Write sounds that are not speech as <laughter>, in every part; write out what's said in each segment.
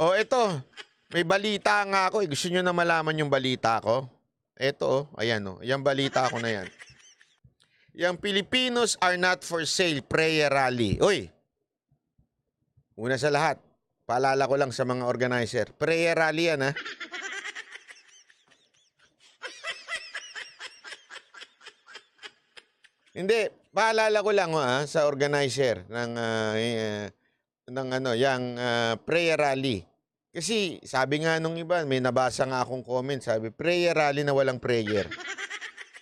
oh, ito. May balita nga ako. Eh. Gusto nyo na malaman yung balita ko? Ito, oh. Ayan, oh. Yung balita ko na yan. Yung Filipinos are not for sale prayer rally. Uy! Una sa lahat, paalala ko lang sa mga organizer. Prayer rally yan, ha? Ah. Hindi, paalala ko lang ha, oh, ah, sa organizer ng uh, uh, ng ano, yung uh, ah, prayer rally. Kasi sabi nga nung iba, may nabasa nga akong comment, sabi, prayer rally na walang prayer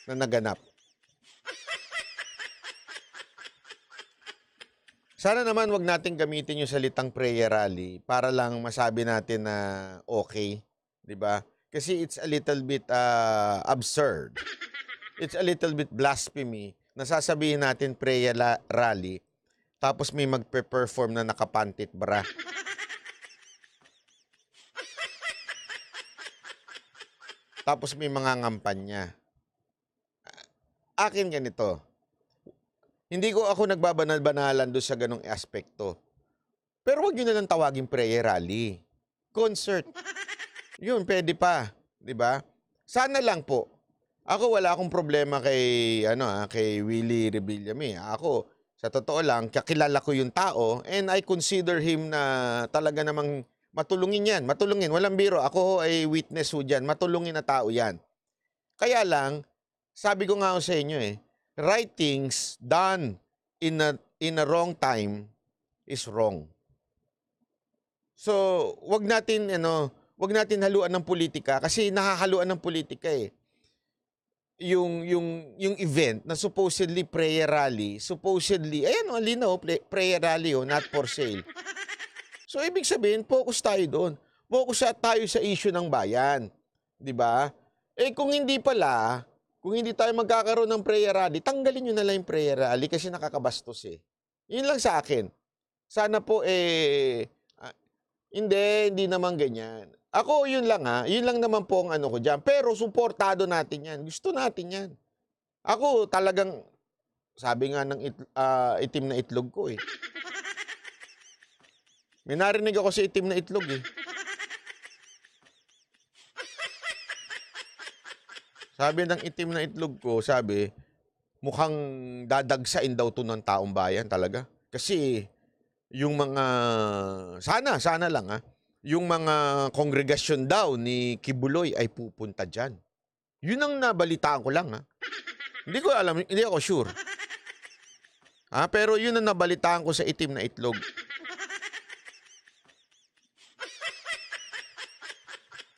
na naganap. Sana naman wag nating gamitin yung salitang prayer rally para lang masabi natin na okay, 'di ba? Kasi it's a little bit uh, absurd. It's a little bit blasphemy na sasabihin natin prayer rally tapos may magpe-perform na nakapantit bra. Tapos may mga ngampanya. Akin ganito. Hindi ko ako nagbabanal-banalan doon sa ganong aspekto. Pero wag niyo na lang tawagin prayer rally. Concert. Yun, pwede pa. 'di ba? Sana lang po. Ako wala akong problema kay ano ah, kay Willie Rebillame. Ako sa totoo lang, kakilala ko yung tao and I consider him na talaga namang matulungin yan. Matulungin. Walang biro. Ako ay witness ho dyan. Matulungin na tao yan. Kaya lang, sabi ko nga ho sa inyo eh, writings done in a, in a wrong time is wrong. So, wag natin ano, wag natin haluan ng politika kasi nahahaluan ng politika eh yung yung yung event na supposedly prayer rally, supposedly ayan oh, lino, prayer rally oh, not for sale. So ibig sabihin, focus tayo doon. Focus tayo sa issue ng bayan, 'di ba? Eh kung hindi pala, kung hindi tayo magkakaroon ng prayer rally, tanggalin niyo na lang yung prayer rally kasi nakakabastos eh. Yun lang sa akin. Sana po eh ah, hindi, hindi naman ganyan. Ako, yun lang ha. Yun lang naman po ang ano ko dyan. Pero suportado natin yan. Gusto natin yan. Ako talagang, sabi nga ng it, uh, itim na itlog ko eh. May narinig ako sa itim na itlog eh. Sabi ng itim na itlog ko, sabi, mukhang dadagsain daw to ng taong bayan talaga. Kasi yung mga, sana, sana lang ha yung mga kongregasyon daw ni Kibuloy ay pupunta dyan. Yun ang nabalitaan ko lang ha. hindi ko alam, hindi ako sure. Ha, pero yun ang nabalitaan ko sa itim na itlog.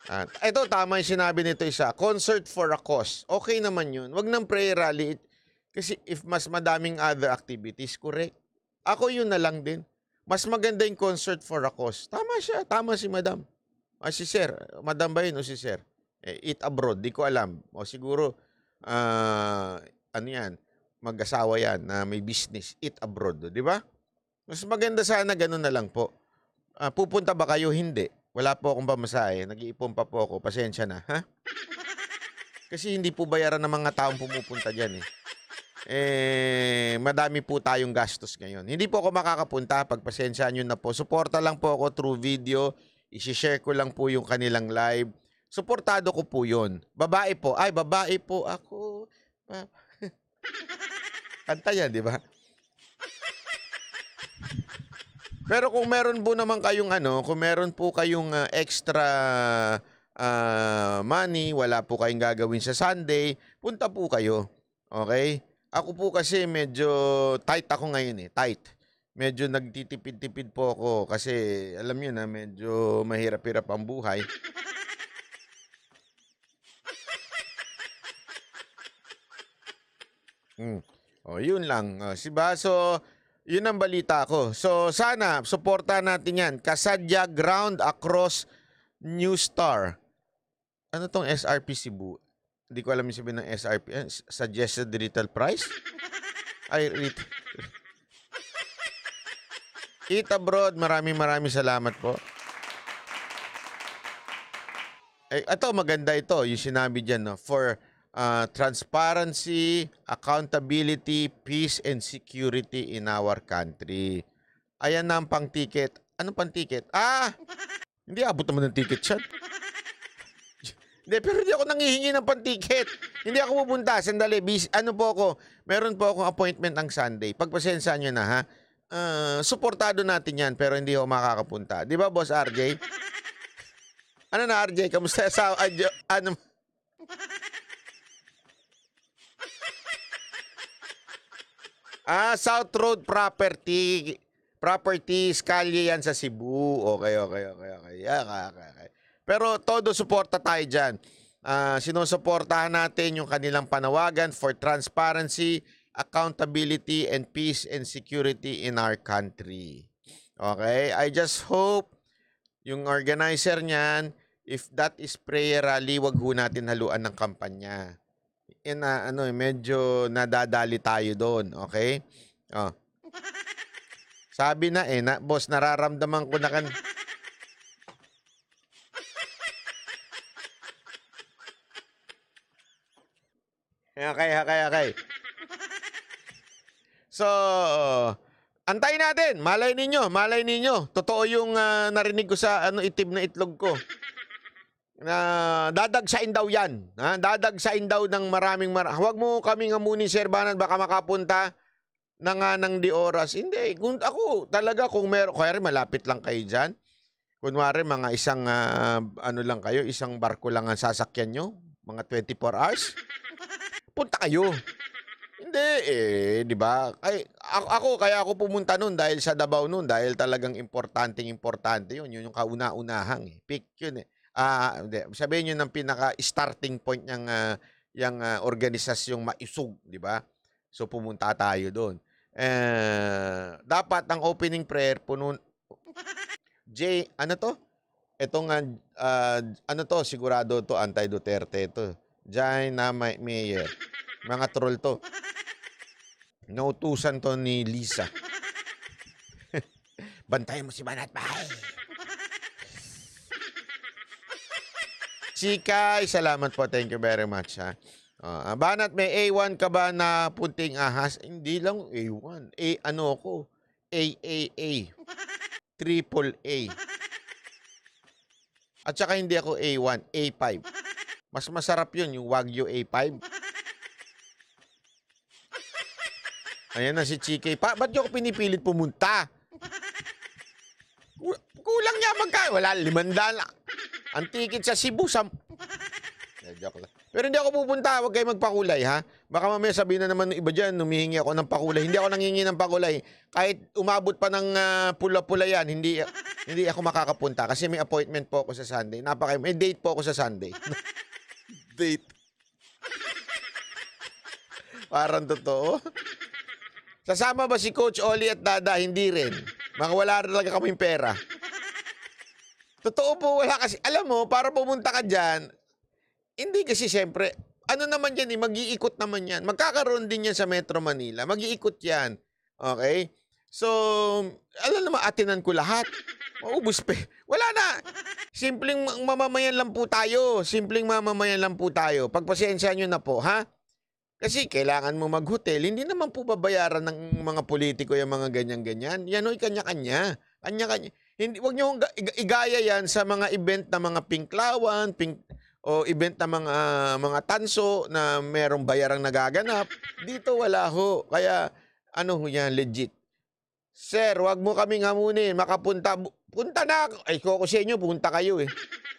At ito, tama yung sinabi nito isa. Concert for a cause. Okay naman yun. Huwag nang prayer rally. Kasi if mas madaming other activities, correct. Ako yun na lang din mas maganda yung concert for a cause. Tama siya, tama si madam. Ah, si sir, madam ba yun o si sir? Eh, eat abroad, di ko alam. O siguro, uh, ano yan, mag-asawa yan na may business, eat abroad, di ba? Mas maganda sana ganun na lang po. Uh, pupunta ba kayo? Hindi. Wala po akong pamasahe. Nag-iipon pa po ako. Pasensya na, ha? Kasi hindi po bayaran ng mga taong pumupunta dyan eh eh, madami po tayong gastos ngayon. Hindi po ako makakapunta, pagpasensya nyo na po. Suporta lang po ako through video, isishare ko lang po yung kanilang live. Suportado ko po yun. Babae po. Ay, babae po ako. <laughs> Kanta yan, di ba? Pero kung meron po naman kayong ano, kung meron po kayong uh, extra uh, money, wala po kayong gagawin sa Sunday, punta po kayo. Okay? Ako po kasi medyo tight ako ngayon eh, tight. Medyo nagtitipid-tipid po ako kasi alam niyo na medyo mahirap-hirap ang buhay. Mm. Oh, yun lang. Oh, si Baso, yun ang balita ko. So sana suporta natin 'yan. Kasadya Ground Across New Star. Ano tong SRP Cebu? di ko alam yung sabihin ng SRP. Eh, suggested retail price? Ay, rit Eat abroad, maraming maraming salamat po. Eh, ito, maganda ito, yung sinabi dyan, no? for uh, transparency, accountability, peace, and security in our country. Ayan na ang pang-ticket. Ano pang-ticket? Ah! Hindi abot naman ng ticket chat. Hindi, pero hindi ako nangihingi ng pantiket. hindi ako pupunta. Sandali, busy. ano po ako? Meron po akong appointment ang Sunday. Pagpasensya nyo na, ha? Uh, suportado natin yan, pero hindi ako makakapunta. Di ba, Boss RJ? Ano na, RJ? Kamusta sa... Adyo, ano? Ah, South Road Property. Properties, kalye yan sa Cebu. Okay, okay, okay, okay. Yeah, okay, okay. Pero todo suporta tayo dyan. Uh, sinusuportahan natin yung kanilang panawagan for transparency, accountability, and peace and security in our country. Okay? I just hope yung organizer niyan, if that is prayer rally, ah, wag ho natin haluan ng kampanya. Yan na, ano, eh, medyo nadadali tayo doon. Okay? Oh. <laughs> Sabi na eh, na, boss, nararamdaman ko na kan... Hakay, hakay, hakay. So, oh, antayin natin. Malay ninyo, malay ninyo. Totoo yung uh, narinig ko sa ano itim na itlog ko. Na uh, dadagsain daw 'yan. Ha? Dadagsain daw ng maraming mar Huwag mo kami ngamunin, Sir Banan, baka makapunta na nga ng di oras. Hindi, kung ako talaga kung meron, kaya malapit lang kayo diyan. Kunwari mga isang uh, ano lang kayo, isang barko lang ang sasakyan nyo, mga 24 hours punta kayo. Hindi eh, 'di ba? Ay ako, ako kaya ako pumunta noon dahil sa Davao noon dahil talagang importanteng importante 'yun, 'yun yung kauna-unahang eh. Pick 'yun eh. Ah, uh, hindi. sabihin niyo ng pinaka starting point ng uh, ah, yung uh, ah, organisasyong maisog, 'di ba? So pumunta tayo doon. Eh, dapat ang opening prayer puno J ano to? Etong uh, ah, ano to sigurado to anti Duterte to. Diyan na may mayor. Mga troll to. Nautusan to ni Lisa. <laughs> Bantayan mo si Banat Bahay. Chika, salamat po. Thank you very much. Ha? Uh, Banat, may A1 ka ba na punting ahas? Hindi lang A1. A ano ako? AAA. Triple A. At saka hindi ako A1, A5. Mas masarap yun, yung Wagyu A5. Ayan na si Chike. Pa, ba't yung pinipilit pumunta? Kulang niya magka... Wala, limandaan lang. Ang ticket sa Cebu, sam... Eh, Pero hindi ako pupunta. Huwag kayo magpakulay, ha? Baka mamaya sabihin na naman ng iba dyan, humihingi ako ng pakulay. Hindi ako nangingi ng pakulay. Kahit umabot pa ng uh, pula-pula yan, hindi, hindi ako makakapunta kasi may appointment po ako sa Sunday. Napaka, may date po ako sa Sunday. <laughs> date. Parang totoo. Sasama ba si Coach Oli at Dada? Hindi rin. Mga wala rin talaga kaming pera. Totoo po, wala kasi. Alam mo, para pumunta ka dyan, hindi kasi siyempre, ano naman yan eh, mag-iikot naman yan. Magkakaroon din yan sa Metro Manila. Mag-iikot yan. Okay? So, alam naman, atinan ko lahat. Maubos pa. Eh. Wala na. Simpleng mamamayan lang po tayo. Simpleng mamamayan lang po tayo. Pagpasensya nyo na po, ha? Kasi kailangan mo mag-hotel. Hindi naman po babayaran ng mga politiko yung mga ganyan-ganyan. Yan ho'y kanya-kanya. Kanya-kanya. Hindi, wag nyo igaya yan sa mga event na mga pinklawan, pink, o event na mga, uh, mga tanso na merong bayarang nagaganap. Dito wala ho. Kaya ano ho yan, legit. Sir, wag mo kaming hamunin. Makapunta Punta na ako. Ay, ko sa inyo, punta kayo eh. <laughs>